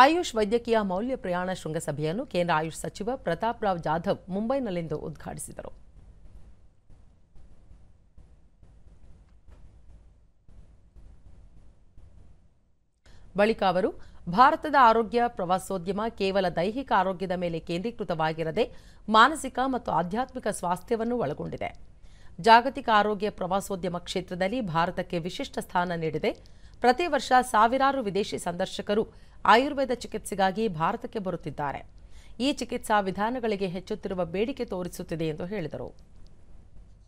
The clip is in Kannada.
ಆಯುಷ್ ವೈದ್ಯಕೀಯ ಮೌಲ್ಯ ಪ್ರಯಾಣ ಶೃಂಗಸಭೆಯನ್ನು ಕೇಂದ್ರ ಆಯುಷ್ ಸಚಿವ ಪ್ರತಾಪ್ ರಾವ್ ಜಾಧವ್ ಮುಂಬೈನಲ್ಲಿಂದು ಉದ್ಘಾಟಿಸಿದರು ಬಳಿಕ ಅವರು ಭಾರತದ ಆರೋಗ್ಯ ಪ್ರವಾಸೋದ್ಯಮ ಕೇವಲ ದೈಹಿಕ ಆರೋಗ್ಯದ ಮೇಲೆ ಕೇಂದ್ರೀಕೃತವಾಗಿರದೆ ಮಾನಸಿಕ ಮತ್ತು ಆಧ್ಯಾತ್ಮಿಕ ಸ್ವಾಸ್ಥ್ಯವನ್ನು ಒಳಗೊಂಡಿದೆ ಜಾಗತಿಕ ಆರೋಗ್ಯ ಪ್ರವಾಸೋದ್ಯಮ ಕ್ಷೇತ್ರದಲ್ಲಿ ಭಾರತಕ್ಕೆ ವಿಶಿಷ್ಟ ಸ್ಥಾನ ನೀಡಿದೆ ಪ್ರತಿ ವರ್ಷ ಸಾವಿರಾರು ವಿದೇಶಿ ಸಂದರ್ಶಕರು ಆಯುರ್ವೇದ ಚಿಕಿತ್ಸೆಗಾಗಿ ಭಾರತಕ್ಕೆ ಬರುತ್ತಿದ್ದಾರೆ ಈ ಚಿಕಿತ್ಸಾ ವಿಧಾನಗಳಿಗೆ ಹೆಚ್ಚುತ್ತಿರುವ ಬೇಡಿಕೆ ತೋರಿಸುತ್ತಿದೆ ಎಂದು ಹೇಳಿದರು